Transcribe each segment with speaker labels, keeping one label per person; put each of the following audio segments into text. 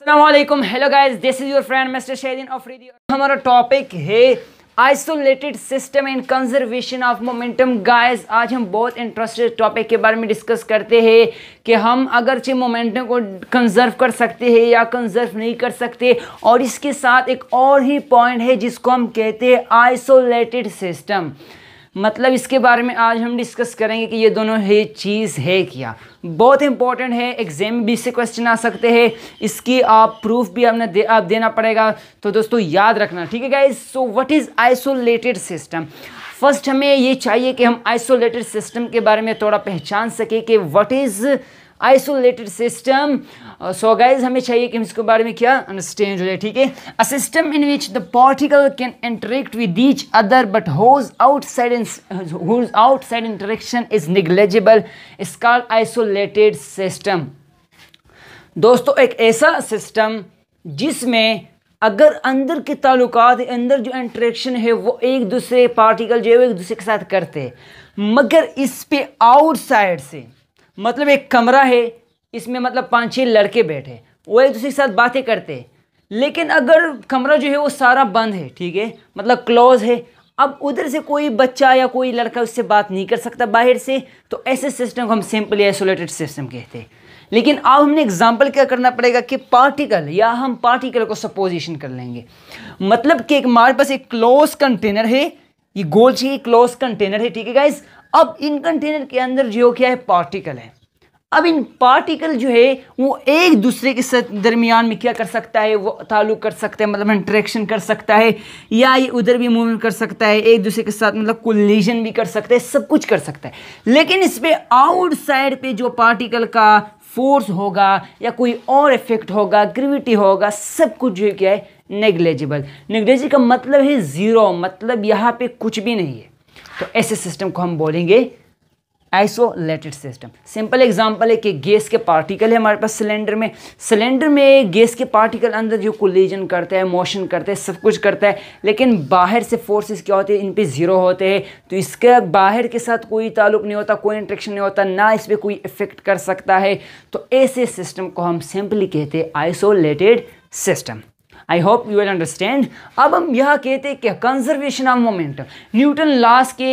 Speaker 1: Aslam hello guys this is your friend mister Sherin of radio हमारा topic है isolated system and conservation of momentum guys आज हम बहुत interested topic के बारे में डिस्कस करते हैं कि हम अगरचे मोमेंटम को कंजर्व कर सकते हैं या कंजर्व नहीं कर सकते और इसके साथ एक और ही पॉइंट है जिसको हम कहते हैं आइसोलेटेड सिस्टम मतलब इसके बारे में आज हम डिस्कस करेंगे कि ये दोनों है चीज़ है क्या बहुत इंपॉर्टेंट है एग्जाम में भी इससे क्वेश्चन आ सकते हैं इसकी आप प्रूफ भी आपने दे, आप देना पड़ेगा तो दोस्तों याद रखना ठीक है guys so what is isolated system first हमें ये चाहिए कि हम आइसोलेटेड सिस्टम के बारे में थोड़ा पहचान सकें कि what is isolated system so uh, guys हमें चाहिए कि इसके बारे में क्या अंडरस्टैंड हो जाए ठीक है a system in which the particle can interact with each other but whose outside whose outside interaction is negligible is called isolated system दोस्तों एक ऐसा सिस्टम जिसमें अगर अंदर के ताल्लुक अंदर जो इंटरेक्शन है वो एक दूसरे पार्टिकल जो है वो एक दूसरे के साथ करते हैं मगर इस पे आउटसाइड से मतलब एक कमरा है इसमें मतलब पाँच छः लड़के बैठे वो एक दूसरे के साथ बातें करते लेकिन अगर कमरा जो है वो सारा बंद है ठीक है मतलब क्लोज है अब उधर से कोई बच्चा या कोई लड़का उससे बात नहीं कर सकता बाहर से तो ऐसे सिस्टम को हम सिंपली आइसोलेटेड सिस्टम कहते हैं लेकिन अब हमने एग्जाम्पल क्या करना पड़ेगा कि पार्टिकल या हम पार्टिकल को सपोजिशन कर लेंगे मतलब कि एक हमारे पास एक क्लोज कंटेनर है ये गोल चाहिए क्लोज कंटेनर है ठीक है गाइज अब इन कंटेनर के अंदर जो क्या है पार्टिकल है अब इन पार्टिकल जो है वो एक दूसरे के साथ दरमियान में क्या कर सकता है वो ताल्लुक कर सकता है मतलब इंट्रैक्शन कर सकता है या ये उधर भी मूवमेंट कर सकता है एक दूसरे के साथ मतलब कोलिजन भी कर सकता है सब कुछ कर सकता है लेकिन इस पर आउटसाइड पे जो पार्टिकल का फोर्स होगा या कोई और इफेक्ट होगा ग्रेविटी होगा सब कुछ जो क्या है नेग्लेजिबल नेग्लेजिबल का मतलब है ज़ीरो मतलब यहाँ पे कुछ भी नहीं है तो ऐसे सिस्टम को हम बोलेंगे आइसोलेटेड सिस्टम सिंपल एग्जांपल है कि गैस के पार्टिकल है हमारे पास सिलेंडर में सिलेंडर में गैस के पार्टिकल अंदर जो कोलिजन करता है मोशन करता है सब कुछ करता है लेकिन बाहर से फोर्सेस क्या होते हैं इन पर ज़ीरो होते हैं तो इसका बाहर के साथ कोई ताल्लुक नहीं होता कोई इंट्रेक्शन नहीं होता ना इस पर कोई इफेक्ट कर सकता है तो ऐसे सिस्टम को हम सिंपली कहते हैं isolated system I hope you will understand अब हम यह कहते हैं कि conservation of momentum Newton laws के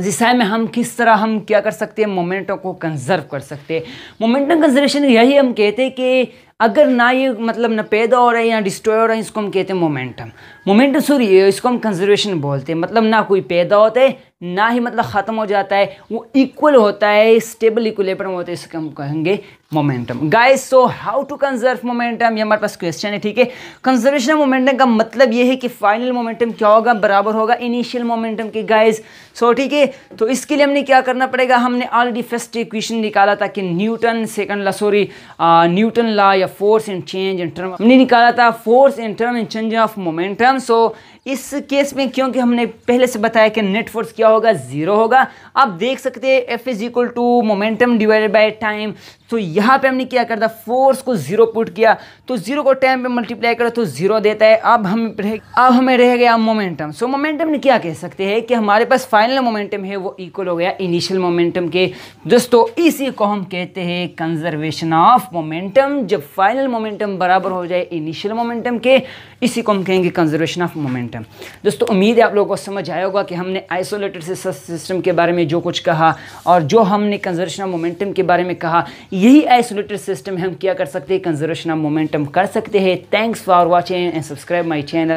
Speaker 1: जिसाई में हम किस तरह हम क्या कर सकते हैं मोमेंटम को कंजर्व कर सकते हैं मोमेंटम कंजर्वेशन यही हम कहते हैं कि अगर ना ये मतलब ना पैदा हो रहा है या डिस्ट्रॉय हो रहा है इसको हम कहते हैं मोमेंटम मोमेंटम सॉरी इसको हम कंजर्वेशन बोलते हैं मतलब ना कोई पैदा होता है ना ही मतलब ख़त्म हो जाता है वो इक्वल होता है स्टेबल इक्वलेपर में होता हम कहेंगे momentum guys so how to conserve momentum ये हमारे पास क्वेश्चन है ठीक है कंजर्वेशन मोमेंटम का मतलब ये है कि फाइनल मोमेंटम क्या होगा बराबर होगा इनिशियल मोमेंटम के गाइस सो ठीक है तो इसके लिए हमने क्या करना पड़ेगा हमने ऑलरेडी फर्स्ट इक्वेशन निकाला था कि Newton second law sorry Newton law या force and change in term हमने निकाला था force in term in change of momentum so इस केस में क्योंकि हमने पहले से बताया कि नेट फोर्स क्या होगा जीरो होगा आप देख सकते हैं F is equal to momentum divided by time तो यहाँ पे हमने क्या करता फोर्स को जीरो पुट किया तो जीरो को टाइम पे मल्टीप्लाई करो तो जीरो देता है अब हम अब हमें रह गया मोमेंटम सो मोमेंटम ने क्या कह सकते हैं कि हमारे पास फाइनल मोमेंटम है वो इक्वल हो गया इनिशियल मोमेंटम के दोस्तों इसी को हम कहते हैं कंजर्वेशन ऑफ मोमेंटम जब फाइनल मोमेंटम बराबर हो जाए इनिशियल मोमेंटम के इसी को हम कहेंगे कंजर्वेशन ऑफ मोमेंटम दोस्तों उम्मीद है आप लोगों को समझ आया होगा कि हमने आइसोलेटेड एनालिसिस सिस्टम के बारे में जो कुछ कहा और जो हमने कंजर्वेशन मोमेंटम के बारे में कहा यही आइसोलेटेड सिस्टम हम क्या कर सकते हैं कंजर्वेशन मोमेंटम कर सकते हैं thanks for watching and subscribe my channel